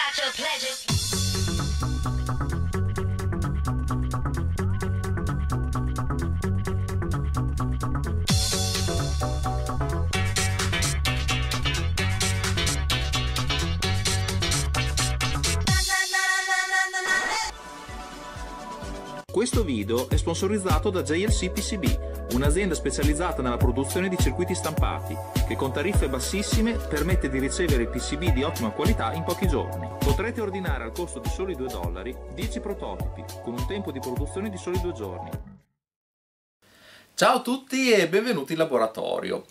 about your pleasure. video è sponsorizzato da JLC PCB, un'azienda specializzata nella produzione di circuiti stampati, che con tariffe bassissime permette di ricevere PCB di ottima qualità in pochi giorni. Potrete ordinare al costo di soli 2 dollari 10 prototipi, con un tempo di produzione di soli 2 giorni. Ciao a tutti e benvenuti in laboratorio.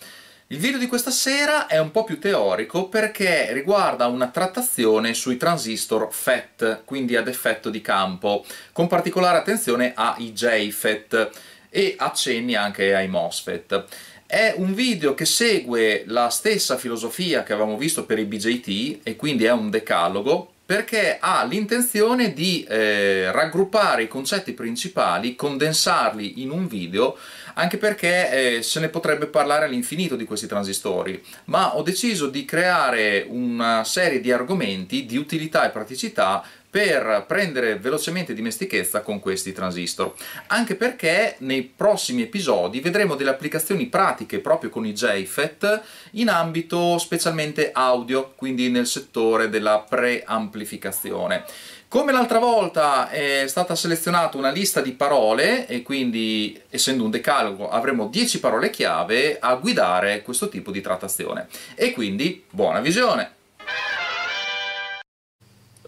Il video di questa sera è un po' più teorico perché riguarda una trattazione sui transistor FET, quindi ad effetto di campo, con particolare attenzione ai JFET e accenni anche ai MOSFET. È un video che segue la stessa filosofia che avevamo visto per i BJT e quindi è un decalogo, perché ha l'intenzione di eh, raggruppare i concetti principali, condensarli in un video, anche perché eh, se ne potrebbe parlare all'infinito di questi transistori, ma ho deciso di creare una serie di argomenti di utilità e praticità per prendere velocemente dimestichezza con questi transistor, anche perché nei prossimi episodi vedremo delle applicazioni pratiche proprio con i JFET in ambito specialmente audio, quindi nel settore della preamplificazione. Come l'altra volta è stata selezionata una lista di parole e quindi essendo un decalogo avremo 10 parole chiave a guidare questo tipo di trattazione e quindi buona visione!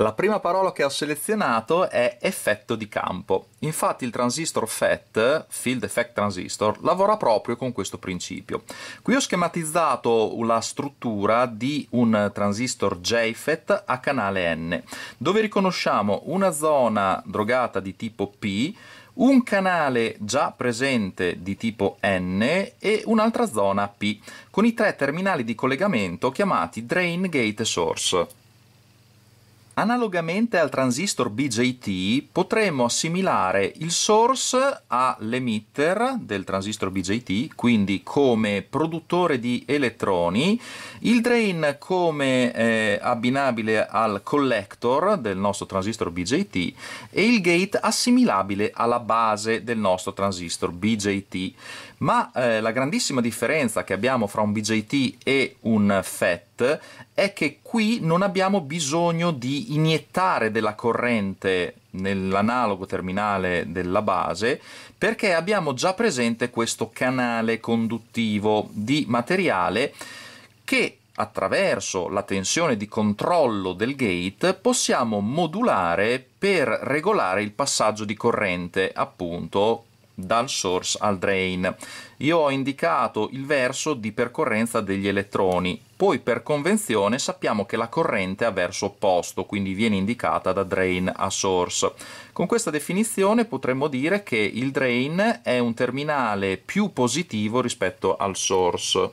La prima parola che ho selezionato è effetto di campo. Infatti il transistor FET, Field Effect Transistor, lavora proprio con questo principio. Qui ho schematizzato la struttura di un transistor JFET a canale N, dove riconosciamo una zona drogata di tipo P, un canale già presente di tipo N e un'altra zona P, con i tre terminali di collegamento chiamati Drain Gate Source. Analogamente al transistor BJT potremmo assimilare il source all'emitter del transistor BJT, quindi come produttore di elettroni, il drain come eh, abbinabile al collector del nostro transistor BJT e il gate assimilabile alla base del nostro transistor BJT ma eh, la grandissima differenza che abbiamo fra un BJT e un FET è che qui non abbiamo bisogno di iniettare della corrente nell'analogo terminale della base perché abbiamo già presente questo canale conduttivo di materiale che attraverso la tensione di controllo del gate possiamo modulare per regolare il passaggio di corrente appunto dal source al drain. Io ho indicato il verso di percorrenza degli elettroni, poi per convenzione sappiamo che la corrente ha verso opposto, quindi viene indicata da drain a source. Con questa definizione potremmo dire che il drain è un terminale più positivo rispetto al source.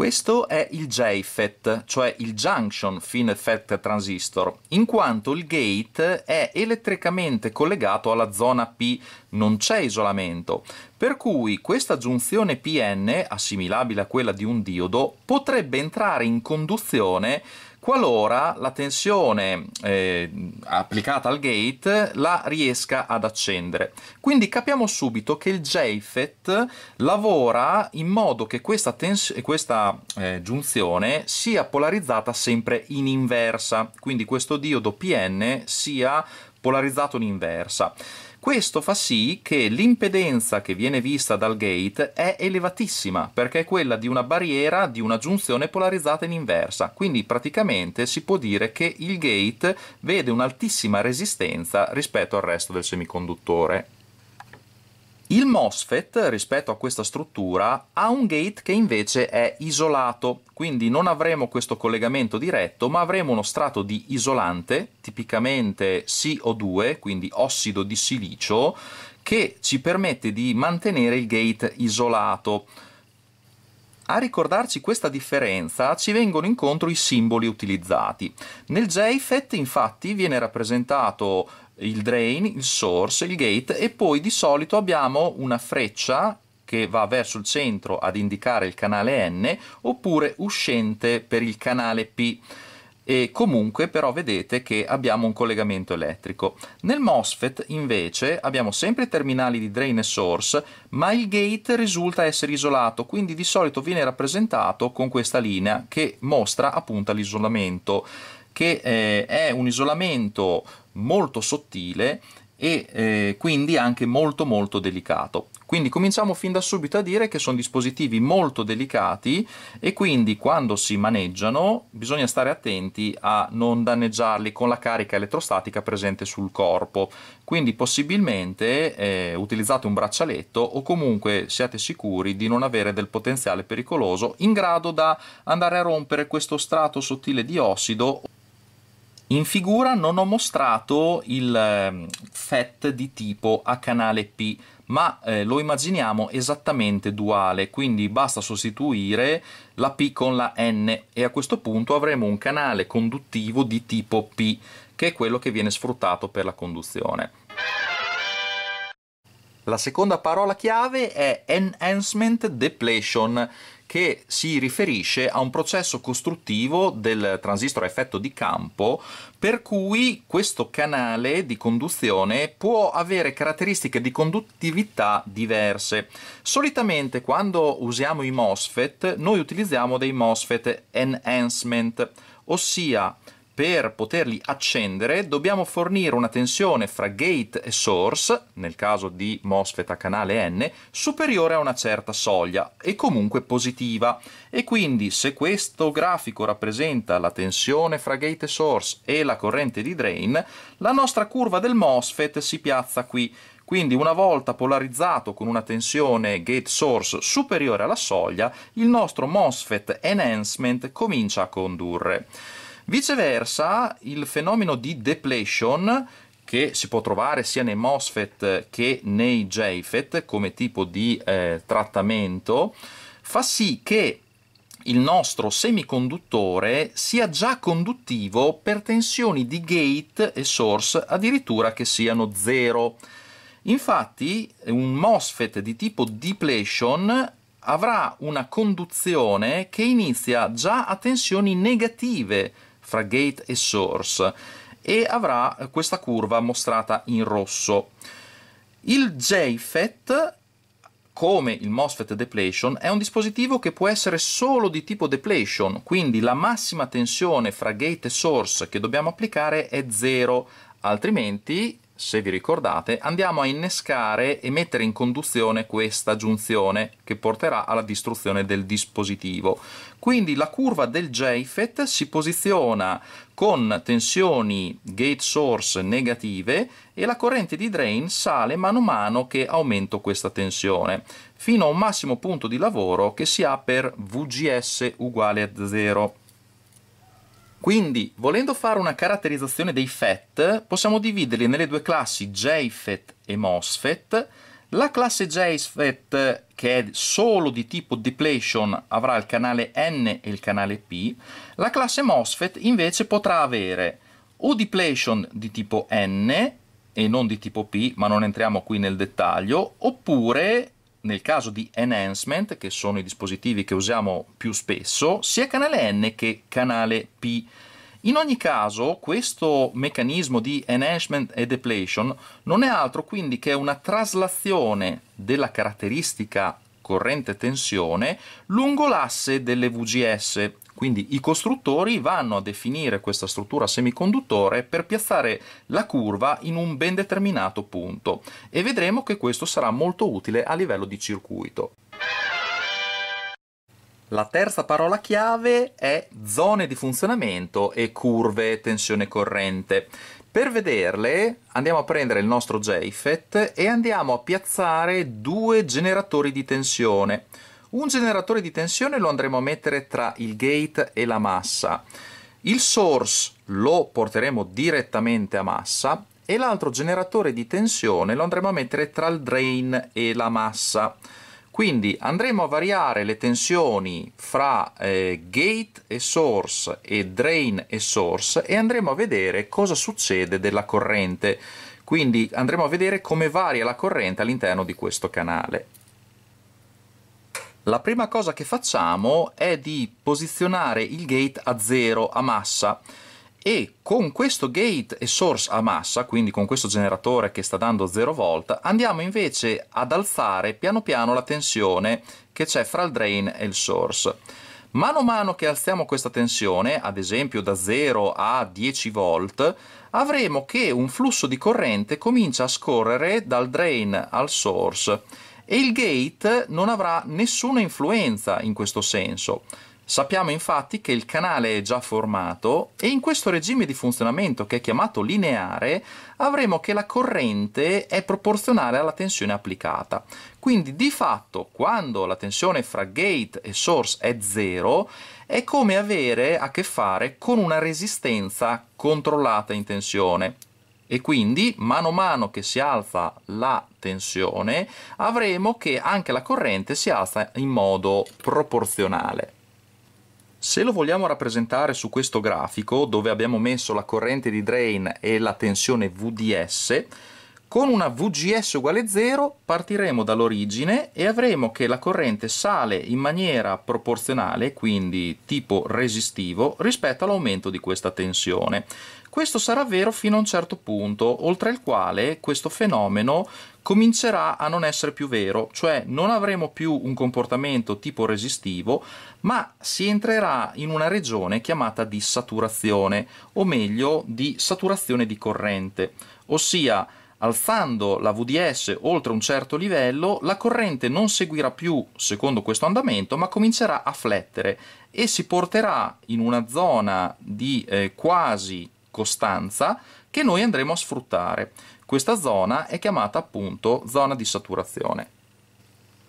Questo è il JFET, cioè il Junction Fin Effect Transistor, in quanto il gate è elettricamente collegato alla zona P, non c'è isolamento, per cui questa giunzione PN, assimilabile a quella di un diodo, potrebbe entrare in conduzione qualora la tensione eh, applicata al gate la riesca ad accendere. Quindi capiamo subito che il JFET lavora in modo che questa, questa eh, giunzione sia polarizzata sempre in inversa, quindi questo diodo PN sia polarizzato in inversa. Questo fa sì che l'impedenza che viene vista dal gate è elevatissima, perché è quella di una barriera di una giunzione polarizzata in inversa, quindi praticamente si può dire che il gate vede un'altissima resistenza rispetto al resto del semiconduttore. Il MOSFET rispetto a questa struttura ha un gate che invece è isolato, quindi non avremo questo collegamento diretto, ma avremo uno strato di isolante, tipicamente CO2, quindi ossido di silicio, che ci permette di mantenere il gate isolato. A ricordarci questa differenza ci vengono incontro i simboli utilizzati. Nel JFET infatti viene rappresentato il drain, il source, il gate e poi di solito abbiamo una freccia che va verso il centro ad indicare il canale N oppure uscente per il canale P e comunque però vedete che abbiamo un collegamento elettrico. Nel MOSFET invece abbiamo sempre terminali di drain e source ma il gate risulta essere isolato quindi di solito viene rappresentato con questa linea che mostra appunto l'isolamento che eh, è un isolamento molto sottile e eh, quindi anche molto molto delicato. Quindi cominciamo fin da subito a dire che sono dispositivi molto delicati e quindi quando si maneggiano bisogna stare attenti a non danneggiarli con la carica elettrostatica presente sul corpo. Quindi possibilmente eh, utilizzate un braccialetto o comunque siate sicuri di non avere del potenziale pericoloso in grado da andare a rompere questo strato sottile di ossido in figura non ho mostrato il ehm, FET di tipo a canale P, ma eh, lo immaginiamo esattamente duale, quindi basta sostituire la P con la N e a questo punto avremo un canale conduttivo di tipo P, che è quello che viene sfruttato per la conduzione. La seconda parola chiave è Enhancement Depletion, che si riferisce a un processo costruttivo del transistor a effetto di campo per cui questo canale di conduzione può avere caratteristiche di conduttività diverse. Solitamente quando usiamo i MOSFET noi utilizziamo dei MOSFET enhancement, ossia per poterli accendere dobbiamo fornire una tensione fra gate e source, nel caso di MOSFET a canale N, superiore a una certa soglia e comunque positiva. E quindi se questo grafico rappresenta la tensione fra gate e source e la corrente di drain, la nostra curva del MOSFET si piazza qui. Quindi una volta polarizzato con una tensione gate source superiore alla soglia, il nostro MOSFET enhancement comincia a condurre. Viceversa, il fenomeno di depletion che si può trovare sia nei MOSFET che nei JFET come tipo di eh, trattamento, fa sì che il nostro semiconduttore sia già conduttivo per tensioni di gate e source addirittura che siano zero. Infatti un MOSFET di tipo depletion avrà una conduzione che inizia già a tensioni negative fra gate e source e avrà questa curva mostrata in rosso. Il JFET come il MOSFET depletion è un dispositivo che può essere solo di tipo depletion, quindi la massima tensione fra gate e source che dobbiamo applicare è 0, altrimenti se vi ricordate, andiamo a innescare e mettere in conduzione questa giunzione che porterà alla distruzione del dispositivo. Quindi la curva del JFET si posiziona con tensioni gate source negative e la corrente di drain sale mano a mano che aumento questa tensione fino a un massimo punto di lavoro che si ha per VGS uguale a 0. Quindi, volendo fare una caratterizzazione dei FET, possiamo dividerli nelle due classi JFET e MOSFET. La classe JFET, che è solo di tipo depletion, avrà il canale N e il canale P. La classe MOSFET, invece, potrà avere o depletion di tipo N e non di tipo P, ma non entriamo qui nel dettaglio, oppure nel caso di enhancement, che sono i dispositivi che usiamo più spesso, sia canale N che canale P. In ogni caso, questo meccanismo di enhancement e depletion non è altro quindi che una traslazione della caratteristica corrente tensione lungo l'asse delle VGS. Quindi i costruttori vanno a definire questa struttura semiconduttore per piazzare la curva in un ben determinato punto e vedremo che questo sarà molto utile a livello di circuito. La terza parola chiave è zone di funzionamento e curve tensione corrente. Per vederle andiamo a prendere il nostro JFET e andiamo a piazzare due generatori di tensione. Un generatore di tensione lo andremo a mettere tra il gate e la massa. Il source lo porteremo direttamente a massa e l'altro generatore di tensione lo andremo a mettere tra il drain e la massa. Quindi andremo a variare le tensioni fra eh, gate e source e drain e source e andremo a vedere cosa succede della corrente. Quindi andremo a vedere come varia la corrente all'interno di questo canale. La prima cosa che facciamo è di posizionare il gate a 0 a massa e con questo gate e source a massa, quindi con questo generatore che sta dando 0 volt, andiamo invece ad alzare piano piano la tensione che c'è fra il drain e il source. Mano a mano che alziamo questa tensione, ad esempio da 0 a 10 volt, avremo che un flusso di corrente comincia a scorrere dal drain al source e il gate non avrà nessuna influenza in questo senso. Sappiamo infatti che il canale è già formato e in questo regime di funzionamento che è chiamato lineare avremo che la corrente è proporzionale alla tensione applicata. Quindi di fatto quando la tensione fra gate e source è zero è come avere a che fare con una resistenza controllata in tensione e quindi mano a mano che si alza la tensione avremo che anche la corrente si alza in modo proporzionale. Se lo vogliamo rappresentare su questo grafico, dove abbiamo messo la corrente di drain e la tensione VDS, con una VGS uguale 0 partiremo dall'origine e avremo che la corrente sale in maniera proporzionale, quindi tipo resistivo, rispetto all'aumento di questa tensione. Questo sarà vero fino a un certo punto, oltre il quale questo fenomeno comincerà a non essere più vero, cioè non avremo più un comportamento tipo resistivo, ma si entrerà in una regione chiamata di saturazione, o meglio di saturazione di corrente, ossia alzando la VDS oltre un certo livello, la corrente non seguirà più secondo questo andamento, ma comincerà a flettere e si porterà in una zona di eh, quasi costanza che noi andremo a sfruttare. Questa zona è chiamata appunto zona di saturazione.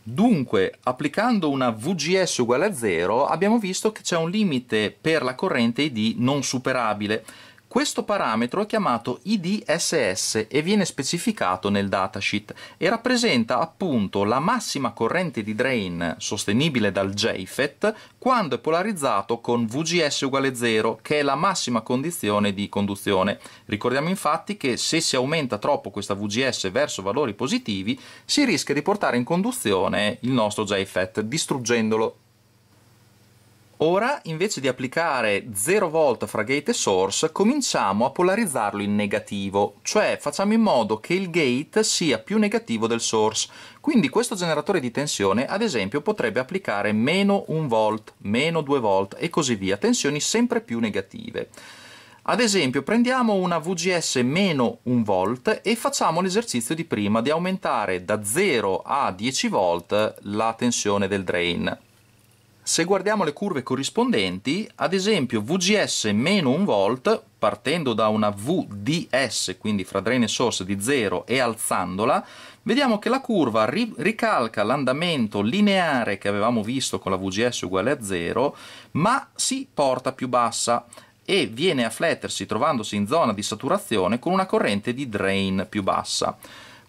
Dunque, applicando una VGS uguale a 0, abbiamo visto che c'è un limite per la corrente ID non superabile. Questo parametro è chiamato IDSS e viene specificato nel datasheet e rappresenta appunto la massima corrente di drain sostenibile dal JFET quando è polarizzato con VGS uguale 0, che è la massima condizione di conduzione. Ricordiamo infatti che se si aumenta troppo questa VGS verso valori positivi, si rischia di portare in conduzione il nostro JFET, distruggendolo Ora, invece di applicare 0 volt fra gate e source, cominciamo a polarizzarlo in negativo, cioè facciamo in modo che il gate sia più negativo del source. Quindi questo generatore di tensione, ad esempio, potrebbe applicare meno 1 volt, meno 2 volt e così via, tensioni sempre più negative. Ad esempio prendiamo una VGS meno 1 volt e facciamo l'esercizio di prima di aumentare da 0 a 10 volt la tensione del drain. Se guardiamo le curve corrispondenti, ad esempio VGS meno 1 volt, partendo da una VDS, quindi fra drain e source di 0 e alzandola, vediamo che la curva ri ricalca l'andamento lineare che avevamo visto con la VGS uguale a 0, ma si porta più bassa e viene a flettersi trovandosi in zona di saturazione con una corrente di drain più bassa.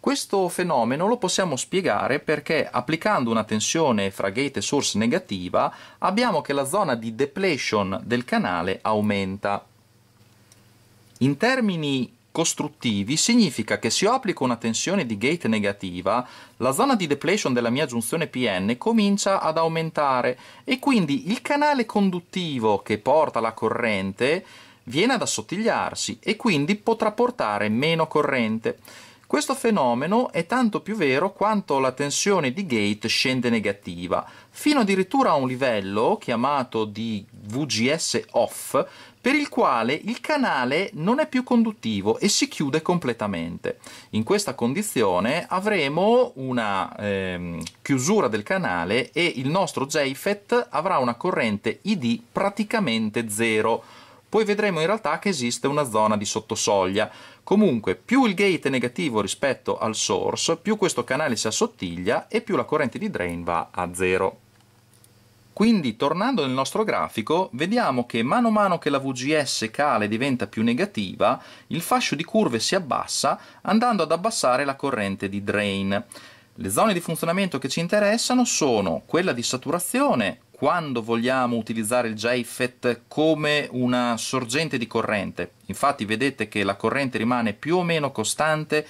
Questo fenomeno lo possiamo spiegare perché applicando una tensione fra gate e source negativa abbiamo che la zona di depletion del canale aumenta. In termini costruttivi significa che se io applico una tensione di gate negativa, la zona di depletion della mia giunzione PN comincia ad aumentare e quindi il canale conduttivo che porta la corrente viene ad assottigliarsi e quindi potrà portare meno corrente. Questo fenomeno è tanto più vero quanto la tensione di Gate scende negativa, fino addirittura a un livello chiamato di VGS off, per il quale il canale non è più conduttivo e si chiude completamente. In questa condizione avremo una ehm, chiusura del canale e il nostro JFET avrà una corrente ID praticamente zero poi vedremo in realtà che esiste una zona di sottosoglia. Comunque, più il gate è negativo rispetto al source, più questo canale si assottiglia e più la corrente di drain va a zero. Quindi, tornando nel nostro grafico, vediamo che mano a mano che la VGS cala e diventa più negativa, il fascio di curve si abbassa, andando ad abbassare la corrente di drain. Le zone di funzionamento che ci interessano sono quella di saturazione, quando vogliamo utilizzare il JFET come una sorgente di corrente. Infatti vedete che la corrente rimane più o meno costante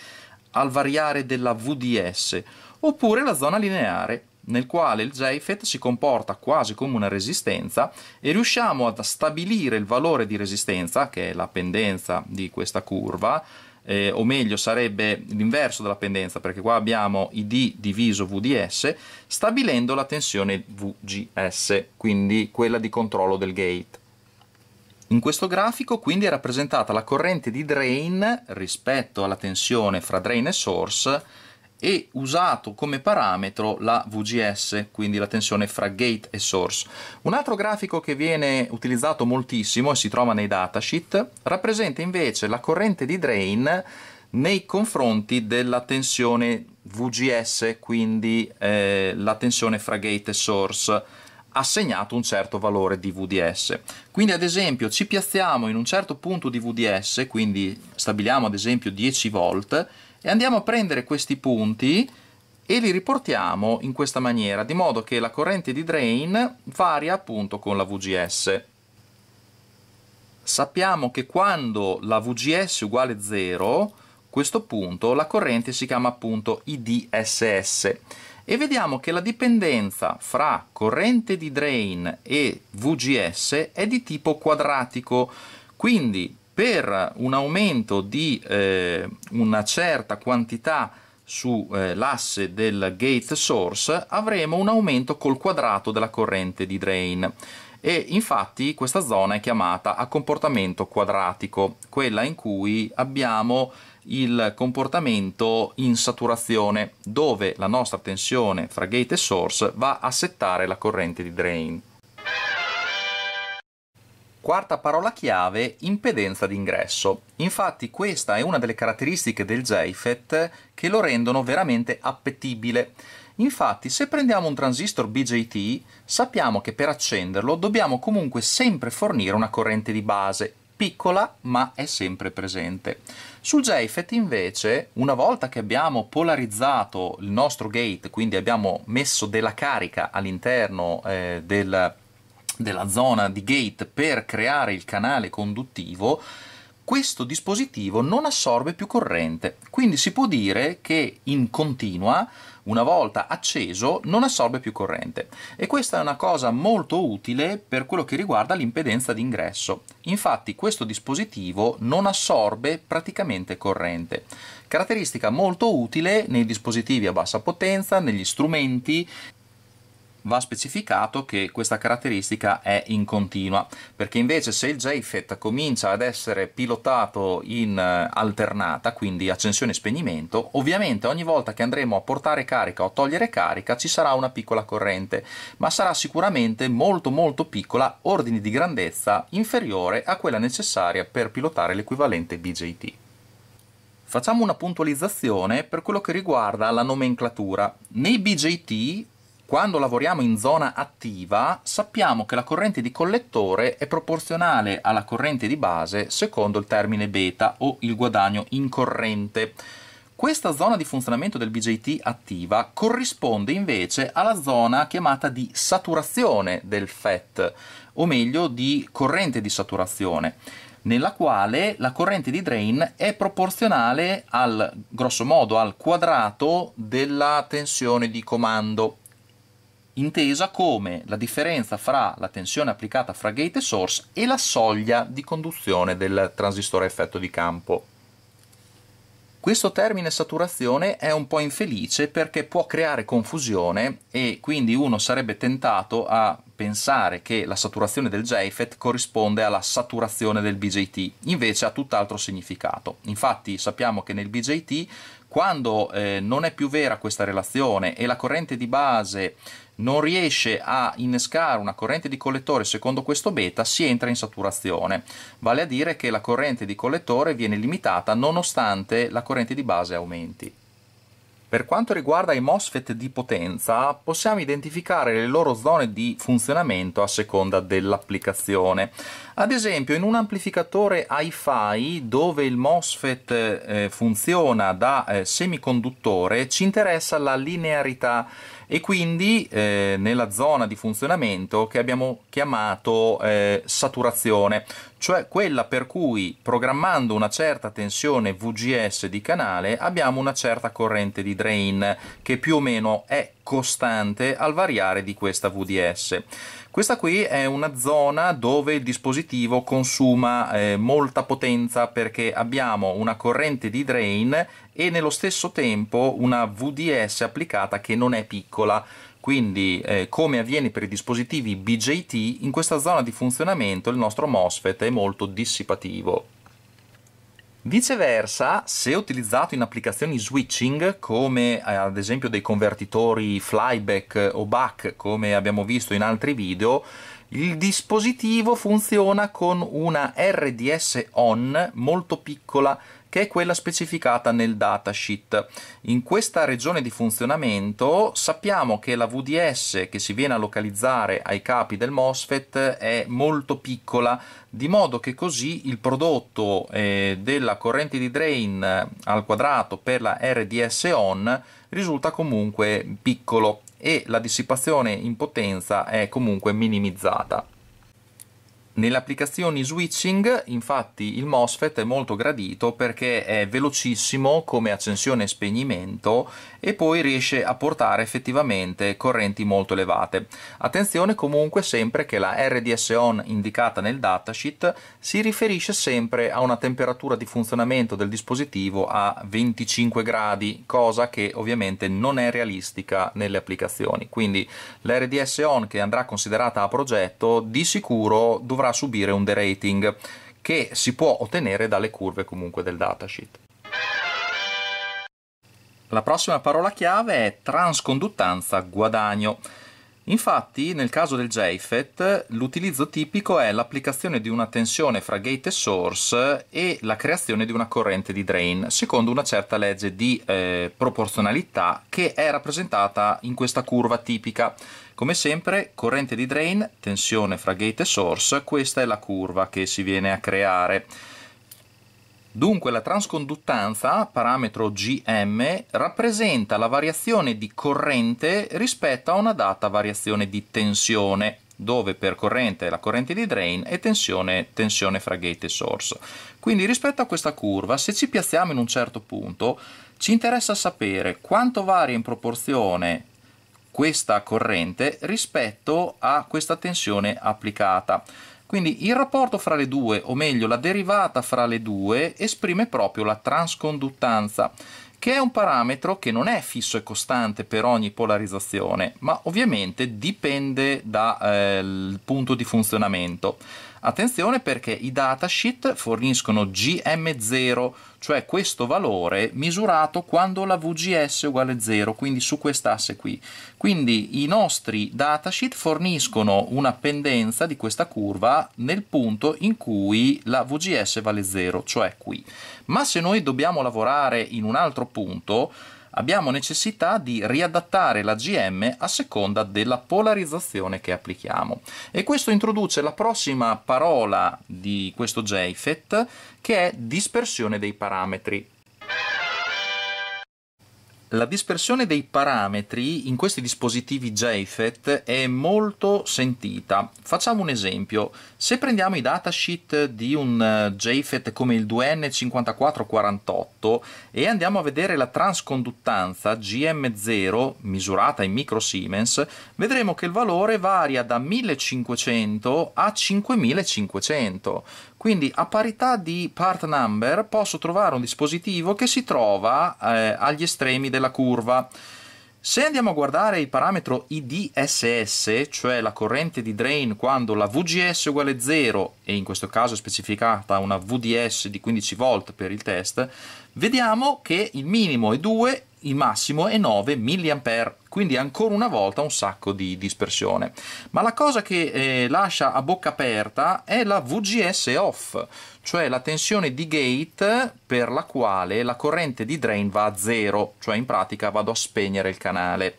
al variare della VDS, oppure la zona lineare, nel quale il JFET si comporta quasi come una resistenza e riusciamo a stabilire il valore di resistenza, che è la pendenza di questa curva, eh, o meglio sarebbe l'inverso della pendenza perché qua abbiamo ID diviso VDS stabilendo la tensione VGS quindi quella di controllo del gate in questo grafico quindi è rappresentata la corrente di drain rispetto alla tensione fra drain e source e usato come parametro la VGS, quindi la tensione fra gate e source. Un altro grafico che viene utilizzato moltissimo e si trova nei datasheet rappresenta invece la corrente di drain nei confronti della tensione VGS, quindi eh, la tensione fra gate e source assegnato un certo valore di VDS. Quindi ad esempio ci piazziamo in un certo punto di VDS, quindi stabiliamo ad esempio 10 volt e andiamo a prendere questi punti e li riportiamo in questa maniera, di modo che la corrente di drain varia appunto con la VGS. Sappiamo che quando la VGS è uguale 0, questo punto la corrente si chiama appunto IDSS e vediamo che la dipendenza fra corrente di drain e VGS è di tipo quadratico, quindi per un aumento di eh, una certa quantità sull'asse eh, del gate source avremo un aumento col quadrato della corrente di drain e infatti questa zona è chiamata a comportamento quadratico, quella in cui abbiamo il comportamento in saturazione, dove la nostra tensione fra gate e source va a settare la corrente di drain. Quarta parola chiave, impedenza d'ingresso. Infatti questa è una delle caratteristiche del JFET che lo rendono veramente appetibile. Infatti se prendiamo un transistor BJT sappiamo che per accenderlo dobbiamo comunque sempre fornire una corrente di base, piccola ma è sempre presente. Sul JFET invece, una volta che abbiamo polarizzato il nostro gate, quindi abbiamo messo della carica all'interno eh, del della zona di gate per creare il canale conduttivo, questo dispositivo non assorbe più corrente, quindi si può dire che in continua, una volta acceso, non assorbe più corrente. E questa è una cosa molto utile per quello che riguarda l'impedenza d'ingresso. Infatti questo dispositivo non assorbe praticamente corrente. Caratteristica molto utile nei dispositivi a bassa potenza, negli strumenti va specificato che questa caratteristica è in continua perché invece se il JFET comincia ad essere pilotato in eh, alternata quindi accensione e spegnimento ovviamente ogni volta che andremo a portare carica o togliere carica ci sarà una piccola corrente ma sarà sicuramente molto molto piccola ordini di grandezza inferiore a quella necessaria per pilotare l'equivalente BJT Facciamo una puntualizzazione per quello che riguarda la nomenclatura. Nei BJT quando lavoriamo in zona attiva sappiamo che la corrente di collettore è proporzionale alla corrente di base secondo il termine beta o il guadagno in corrente. Questa zona di funzionamento del BJT attiva corrisponde invece alla zona chiamata di saturazione del FET, o meglio di corrente di saturazione nella quale la corrente di drain è proporzionale al grosso modo al quadrato della tensione di comando intesa come la differenza fra la tensione applicata fra gate e source e la soglia di conduzione del transistore a effetto di campo. Questo termine saturazione è un po' infelice perché può creare confusione e quindi uno sarebbe tentato a pensare che la saturazione del JFET corrisponde alla saturazione del BJT, invece ha tutt'altro significato. Infatti sappiamo che nel BJT quando eh, non è più vera questa relazione e la corrente di base non riesce a innescare una corrente di collettore secondo questo beta, si entra in saturazione. Vale a dire che la corrente di collettore viene limitata nonostante la corrente di base aumenti. Per quanto riguarda i MOSFET di potenza, possiamo identificare le loro zone di funzionamento a seconda dell'applicazione. Ad esempio in un amplificatore hi-fi dove il MOSFET eh, funziona da eh, semiconduttore ci interessa la linearità e quindi eh, nella zona di funzionamento che abbiamo chiamato eh, saturazione, cioè quella per cui programmando una certa tensione VGS di canale abbiamo una certa corrente di drain che più o meno è costante al variare di questa VDS. Questa qui è una zona dove il dispositivo consuma eh, molta potenza perché abbiamo una corrente di drain e nello stesso tempo una VDS applicata che non è piccola quindi eh, come avviene per i dispositivi BJT in questa zona di funzionamento il nostro MOSFET è molto dissipativo Viceversa, se utilizzato in applicazioni switching, come eh, ad esempio dei convertitori flyback o back, come abbiamo visto in altri video, il dispositivo funziona con una RDS on molto piccola che è quella specificata nel datasheet. In questa regione di funzionamento sappiamo che la VDS che si viene a localizzare ai capi del MOSFET è molto piccola, di modo che così il prodotto eh, della corrente di drain al quadrato per la RDS on risulta comunque piccolo e la dissipazione in potenza è comunque minimizzata. Nelle applicazioni switching infatti il MOSFET è molto gradito perché è velocissimo come accensione e spegnimento e poi riesce a portare effettivamente correnti molto elevate. Attenzione comunque sempre che la RDS on indicata nel datasheet si riferisce sempre a una temperatura di funzionamento del dispositivo a 25 gradi, cosa che ovviamente non è realistica nelle applicazioni. Quindi la RDS on che andrà considerata a progetto di sicuro dovrà dovrà subire un derating che si può ottenere dalle curve comunque del datasheet. La prossima parola chiave è transconduttanza guadagno. Infatti, nel caso del JFET, l'utilizzo tipico è l'applicazione di una tensione fra gate e source e la creazione di una corrente di drain, secondo una certa legge di eh, proporzionalità che è rappresentata in questa curva tipica. Come sempre, corrente di drain, tensione fra gate e source, questa è la curva che si viene a creare. Dunque la transconduttanza parametro Gm rappresenta la variazione di corrente rispetto a una data variazione di tensione, dove per corrente la corrente di drain e tensione, tensione fra gate e source. Quindi rispetto a questa curva, se ci piazziamo in un certo punto, ci interessa sapere quanto varia in proporzione questa corrente rispetto a questa tensione applicata. Quindi il rapporto fra le due, o meglio la derivata fra le due, esprime proprio la transconduttanza, che è un parametro che non è fisso e costante per ogni polarizzazione, ma ovviamente dipende dal eh, punto di funzionamento. Attenzione perché i datasheet forniscono GM0, cioè questo valore misurato quando la VGS è uguale a 0, quindi su quest'asse qui. Quindi i nostri datasheet forniscono una pendenza di questa curva nel punto in cui la VGS vale 0, cioè qui. Ma se noi dobbiamo lavorare in un altro punto, abbiamo necessità di riadattare la GM a seconda della polarizzazione che applichiamo. E questo introduce la prossima parola di questo JFET che è dispersione dei parametri. La dispersione dei parametri in questi dispositivi JFET è molto sentita. Facciamo un esempio. Se prendiamo i datasheet di un eh, JFET come il 2N5448 e andiamo a vedere la transconduttanza GM0 misurata in microsiemens, vedremo che il valore varia da 1500 a 5500. Quindi a parità di part number posso trovare un dispositivo che si trova eh, agli estremi della curva. Se andiamo a guardare il parametro IDSS, cioè la corrente di drain quando la VGS è uguale a 0 e in questo caso è specificata una VDS di 15 V per il test, vediamo che il minimo è 2 il massimo è 9 mA, quindi ancora una volta un sacco di dispersione. Ma la cosa che eh, lascia a bocca aperta è la VGS off, cioè la tensione di gate per la quale la corrente di drain va a zero, cioè in pratica vado a spegnere il canale.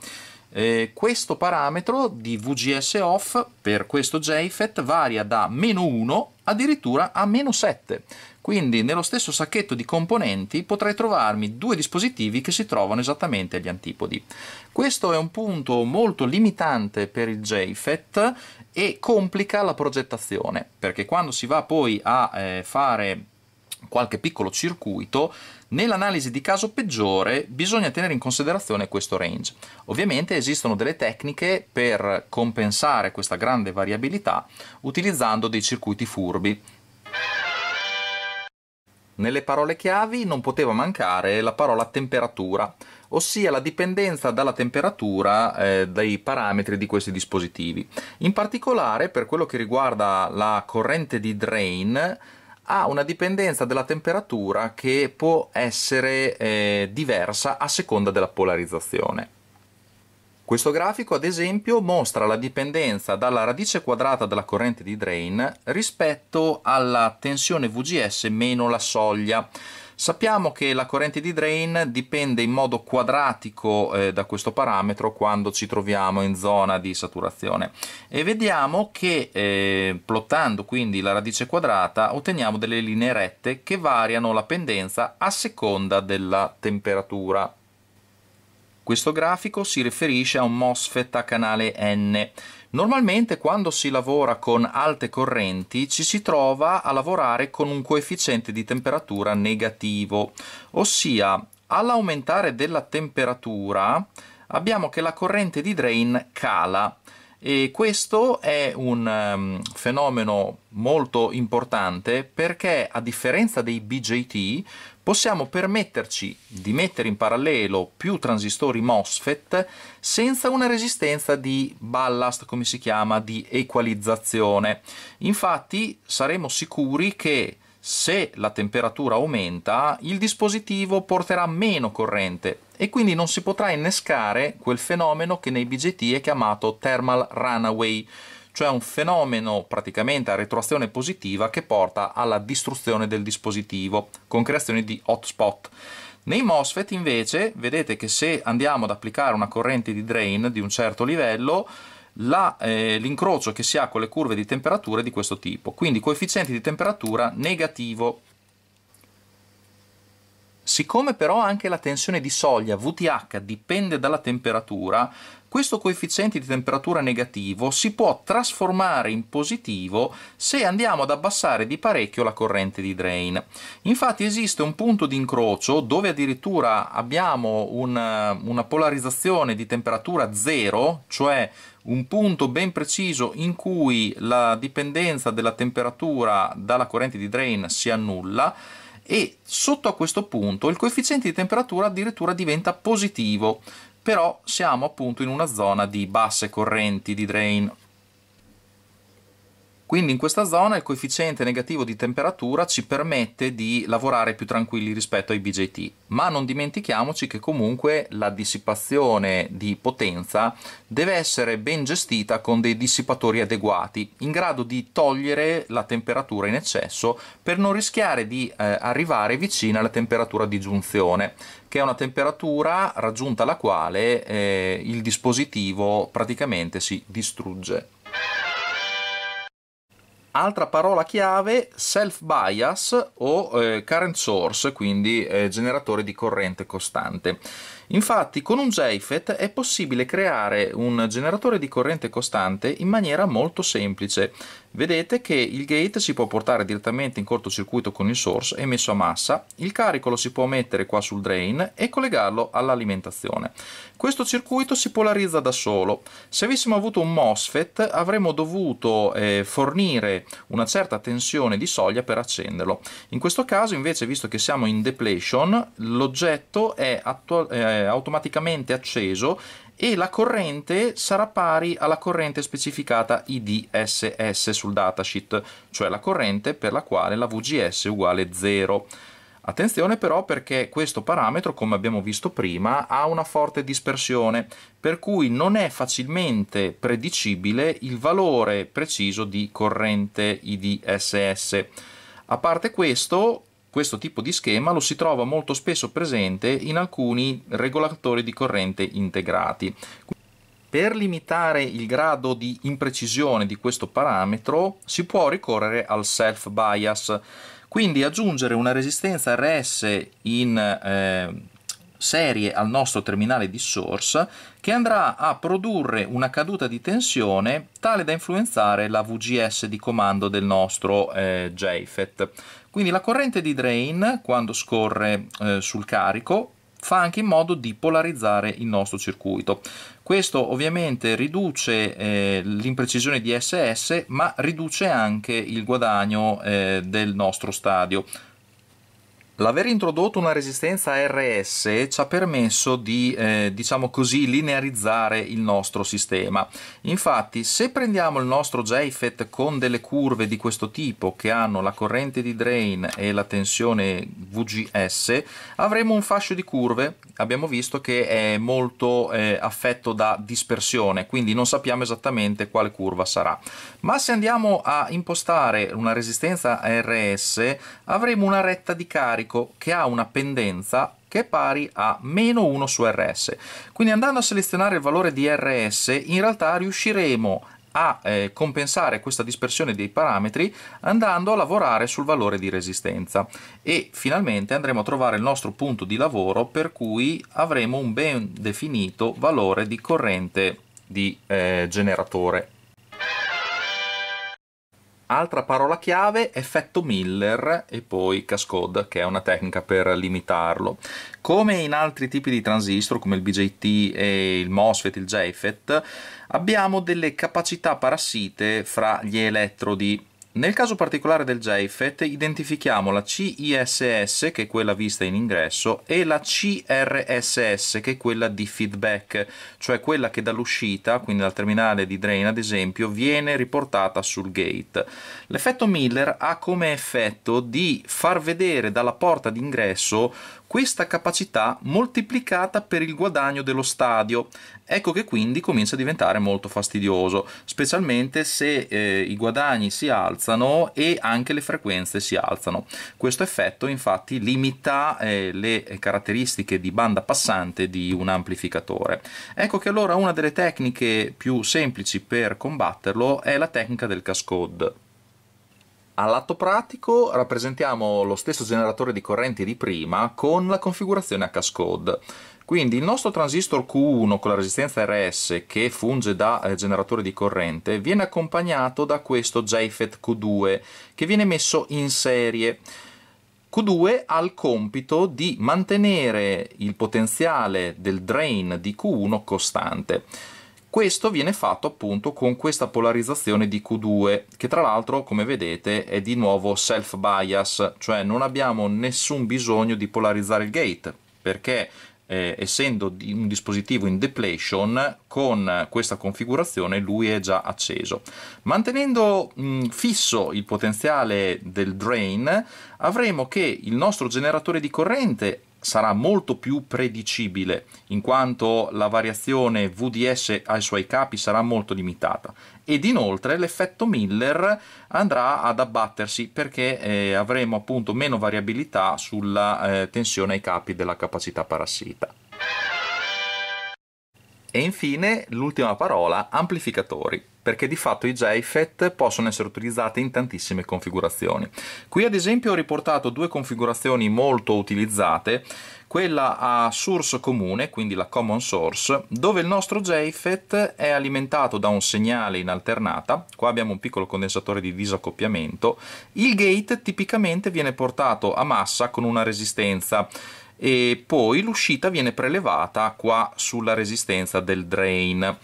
Eh, questo parametro di VGS off per questo JFET varia da meno 1 addirittura a meno 7 quindi nello stesso sacchetto di componenti potrei trovarmi due dispositivi che si trovano esattamente agli antipodi. Questo è un punto molto limitante per il JFET e complica la progettazione, perché quando si va poi a eh, fare qualche piccolo circuito, nell'analisi di caso peggiore bisogna tenere in considerazione questo range. Ovviamente esistono delle tecniche per compensare questa grande variabilità utilizzando dei circuiti furbi, nelle parole chiavi non poteva mancare la parola temperatura, ossia la dipendenza dalla temperatura eh, dei parametri di questi dispositivi. In particolare, per quello che riguarda la corrente di drain, ha una dipendenza della temperatura che può essere eh, diversa a seconda della polarizzazione. Questo grafico, ad esempio, mostra la dipendenza dalla radice quadrata della corrente di drain rispetto alla tensione VGS meno la soglia. Sappiamo che la corrente di drain dipende in modo quadratico eh, da questo parametro quando ci troviamo in zona di saturazione e vediamo che eh, plottando quindi la radice quadrata otteniamo delle linee rette che variano la pendenza a seconda della temperatura. Questo grafico si riferisce a un MOSFET a canale N. Normalmente quando si lavora con alte correnti ci si trova a lavorare con un coefficiente di temperatura negativo, ossia all'aumentare della temperatura abbiamo che la corrente di drain cala e questo è un um, fenomeno molto importante perché a differenza dei BJT possiamo permetterci di mettere in parallelo più transistori MOSFET senza una resistenza di ballast, come si chiama, di equalizzazione. Infatti saremo sicuri che se la temperatura aumenta il dispositivo porterà meno corrente e quindi non si potrà innescare quel fenomeno che nei BGT è chiamato thermal runaway, cioè un fenomeno praticamente a retroazione positiva che porta alla distruzione del dispositivo con creazione di hotspot. Nei MOSFET invece vedete che se andiamo ad applicare una corrente di drain di un certo livello eh, l'incrocio eh, che si ha con le curve di temperatura è di questo tipo, quindi coefficiente di temperatura negativo. Siccome però anche la tensione di soglia VTH dipende dalla temperatura, questo coefficiente di temperatura negativo si può trasformare in positivo se andiamo ad abbassare di parecchio la corrente di drain. Infatti esiste un punto di incrocio dove addirittura abbiamo un, una polarizzazione di temperatura zero, cioè un punto ben preciso in cui la dipendenza della temperatura dalla corrente di drain si annulla e sotto a questo punto il coefficiente di temperatura addirittura diventa positivo però siamo appunto in una zona di basse correnti di drain quindi in questa zona il coefficiente negativo di temperatura ci permette di lavorare più tranquilli rispetto ai BJT, ma non dimentichiamoci che comunque la dissipazione di potenza deve essere ben gestita con dei dissipatori adeguati, in grado di togliere la temperatura in eccesso per non rischiare di eh, arrivare vicino alla temperatura di giunzione, che è una temperatura raggiunta la quale eh, il dispositivo praticamente si distrugge. Altra parola chiave, self-bias o eh, current source, quindi eh, generatore di corrente costante. Infatti con un JFET è possibile creare un generatore di corrente costante in maniera molto semplice. Vedete che il gate si può portare direttamente in cortocircuito con il source e messo a massa, il carico lo si può mettere qua sul drain e collegarlo all'alimentazione. Questo circuito si polarizza da solo. Se avessimo avuto un MOSFET avremmo dovuto eh, fornire una certa tensione di soglia per accenderlo. In questo caso invece, visto che siamo in depletion, l'oggetto è attualmente eh, eh, automaticamente acceso e la corrente sarà pari alla corrente specificata IDSS sul datasheet, cioè la corrente per la quale la VGS è uguale 0. Attenzione però perché questo parametro, come abbiamo visto prima, ha una forte dispersione, per cui non è facilmente predicibile il valore preciso di corrente IDSS. A parte questo, questo tipo di schema lo si trova molto spesso presente in alcuni regolatori di corrente integrati. Per limitare il grado di imprecisione di questo parametro si può ricorrere al self bias, quindi aggiungere una resistenza RS in eh, serie al nostro terminale di source che andrà a produrre una caduta di tensione tale da influenzare la VGS di comando del nostro eh, JFET. Quindi la corrente di drain quando scorre eh, sul carico fa anche in modo di polarizzare il nostro circuito. Questo ovviamente riduce eh, l'imprecisione di SS ma riduce anche il guadagno eh, del nostro stadio L'aver introdotto una resistenza RS ci ha permesso di, eh, diciamo così, linearizzare il nostro sistema. Infatti, se prendiamo il nostro JFET con delle curve di questo tipo che hanno la corrente di drain e la tensione VGS, avremo un fascio di curve, abbiamo visto che è molto eh, affetto da dispersione, quindi non sappiamo esattamente quale curva sarà. Ma se andiamo a impostare una resistenza RS, avremo una retta di carica carico che ha una pendenza che è pari a meno 1 su RS. Quindi andando a selezionare il valore di RS in realtà riusciremo a eh, compensare questa dispersione dei parametri andando a lavorare sul valore di resistenza e finalmente andremo a trovare il nostro punto di lavoro per cui avremo un ben definito valore di corrente di eh, generatore Altra parola chiave, effetto Miller e poi cascode, che è una tecnica per limitarlo. Come in altri tipi di transistor, come il BJT e il MOSFET, il JFET, abbiamo delle capacità parassite fra gli elettrodi nel caso particolare del JFET identifichiamo la CISS, che è quella vista in ingresso, e la CRSS, che è quella di feedback, cioè quella che dall'uscita, quindi dal terminale di drain ad esempio, viene riportata sul gate. L'effetto Miller ha come effetto di far vedere dalla porta d'ingresso questa capacità moltiplicata per il guadagno dello stadio. Ecco che quindi comincia a diventare molto fastidioso, specialmente se eh, i guadagni si alzano e anche le frequenze si alzano. Questo effetto infatti limita eh, le caratteristiche di banda passante di un amplificatore. Ecco che allora una delle tecniche più semplici per combatterlo è la tecnica del cascode. All'atto pratico rappresentiamo lo stesso generatore di correnti di prima con la configurazione a cascode. Quindi il nostro transistor Q1 con la resistenza RS che funge da eh, generatore di corrente viene accompagnato da questo JFET Q2 che viene messo in serie. Q2 ha il compito di mantenere il potenziale del drain di Q1 costante. Questo viene fatto appunto con questa polarizzazione di Q2, che tra l'altro, come vedete, è di nuovo self-bias, cioè non abbiamo nessun bisogno di polarizzare il gate, perché eh, essendo di un dispositivo in depletion, con questa configurazione lui è già acceso. Mantenendo mh, fisso il potenziale del drain, avremo che il nostro generatore di corrente sarà molto più predicibile, in quanto la variazione VDS ai suoi capi sarà molto limitata. Ed inoltre l'effetto Miller andrà ad abbattersi perché eh, avremo appunto meno variabilità sulla eh, tensione ai capi della capacità parassita. E infine l'ultima parola, amplificatori perché di fatto i JFET possono essere utilizzati in tantissime configurazioni. Qui ad esempio ho riportato due configurazioni molto utilizzate, quella a source comune, quindi la common source, dove il nostro JFET è alimentato da un segnale in alternata, qua abbiamo un piccolo condensatore di disaccoppiamento, il gate tipicamente viene portato a massa con una resistenza e poi l'uscita viene prelevata qua sulla resistenza del drain.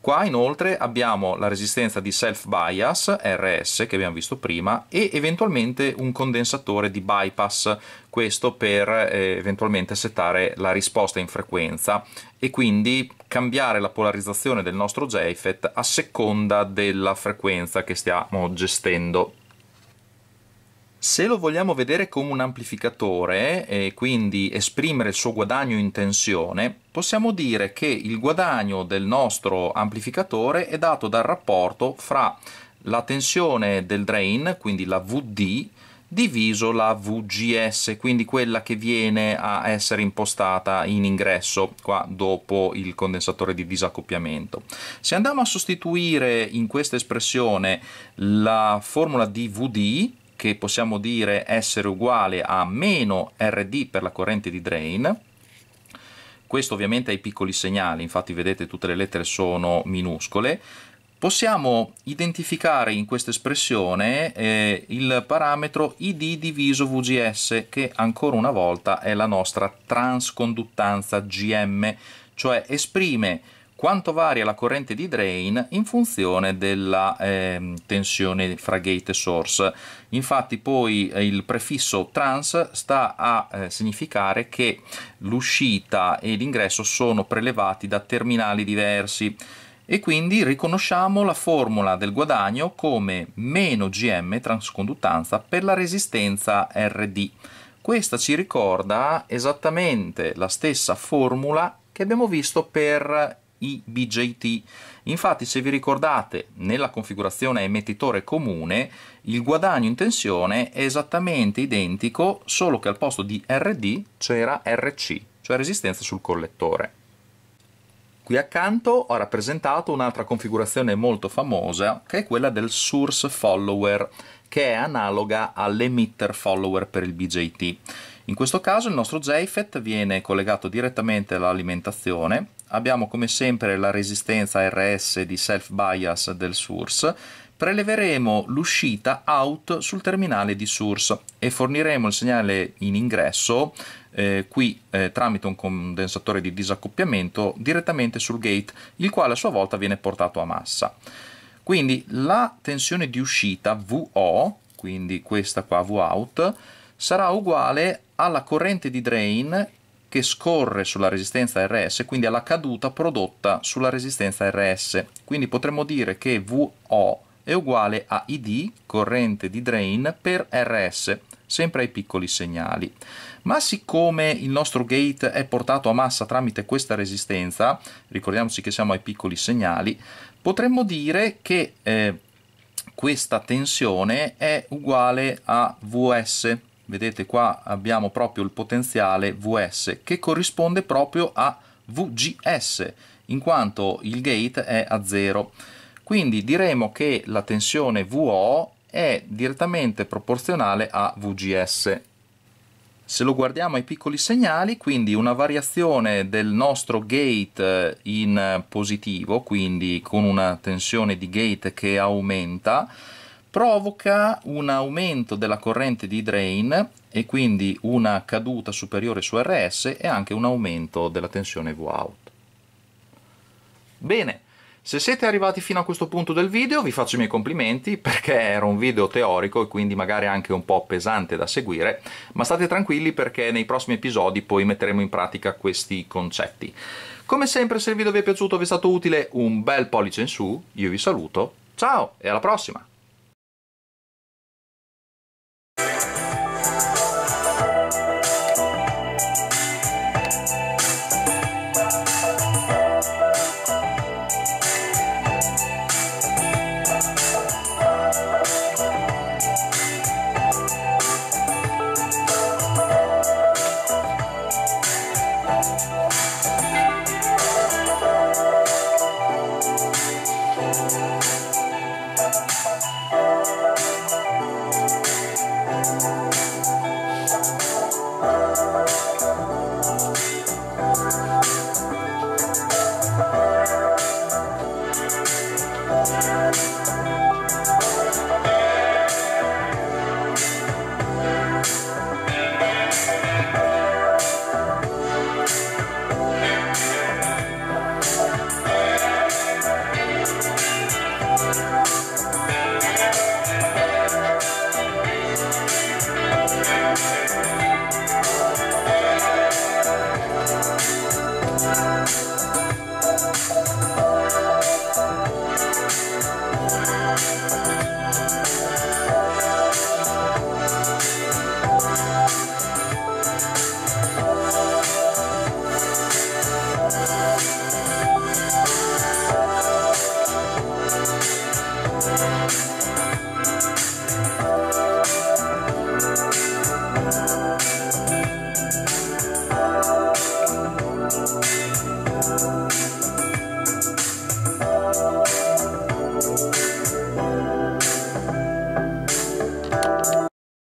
Qua inoltre abbiamo la resistenza di self-bias RS che abbiamo visto prima e eventualmente un condensatore di bypass, questo per eh, eventualmente settare la risposta in frequenza e quindi cambiare la polarizzazione del nostro JFET a seconda della frequenza che stiamo gestendo. Se lo vogliamo vedere come un amplificatore e quindi esprimere il suo guadagno in tensione, possiamo dire che il guadagno del nostro amplificatore è dato dal rapporto fra la tensione del drain, quindi la VD, diviso la VGS, quindi quella che viene a essere impostata in ingresso qua dopo il condensatore di disaccoppiamento. Se andiamo a sostituire in questa espressione la formula di VD che possiamo dire essere uguale a meno RD per la corrente di drain, questo ovviamente ai piccoli segnali, infatti vedete tutte le lettere sono minuscole, possiamo identificare in questa espressione eh, il parametro ID diviso VGS che ancora una volta è la nostra transconduttanza GM, cioè esprime quanto varia la corrente di drain in funzione della eh, tensione fra gate e source. Infatti poi eh, il prefisso trans sta a eh, significare che l'uscita e l'ingresso sono prelevati da terminali diversi e quindi riconosciamo la formula del guadagno come meno gm transconduttanza per la resistenza RD. Questa ci ricorda esattamente la stessa formula che abbiamo visto per IBJT. Infatti se vi ricordate nella configurazione emettitore comune il guadagno in tensione è esattamente identico solo che al posto di RD c'era RC, cioè resistenza sul collettore. Qui accanto ho rappresentato un'altra configurazione molto famosa che è quella del source follower che è analoga all'emitter follower per il BJT. In questo caso il nostro JFET viene collegato direttamente all'alimentazione abbiamo come sempre la resistenza RS di self bias del source preleveremo l'uscita out sul terminale di source e forniremo il segnale in ingresso eh, qui eh, tramite un condensatore di disaccoppiamento direttamente sul gate, il quale a sua volta viene portato a massa. Quindi la tensione di uscita VO, quindi questa qua VOUT, sarà uguale alla corrente di drain che scorre sulla resistenza RS, quindi alla caduta prodotta sulla resistenza RS. Quindi potremmo dire che VO è uguale a ID, corrente di drain, per RS, sempre ai piccoli segnali. Ma siccome il nostro gate è portato a massa tramite questa resistenza, ricordiamoci che siamo ai piccoli segnali, potremmo dire che eh, questa tensione è uguale a VS, vedete qua abbiamo proprio il potenziale Vs che corrisponde proprio a VGS in quanto il gate è a zero quindi diremo che la tensione VO è direttamente proporzionale a VGS se lo guardiamo ai piccoli segnali, quindi una variazione del nostro gate eh, in eh, positivo, quindi con una tensione di gate che aumenta, provoca un aumento della corrente di drain e quindi una caduta superiore su RS e anche un aumento della tensione V-out. Bene, se siete arrivati fino a questo punto del video vi faccio i miei complimenti perché era un video teorico e quindi magari anche un po' pesante da seguire, ma state tranquilli perché nei prossimi episodi poi metteremo in pratica questi concetti. Come sempre se il video vi è piaciuto vi è stato utile un bel pollice in su, io vi saluto, ciao e alla prossima!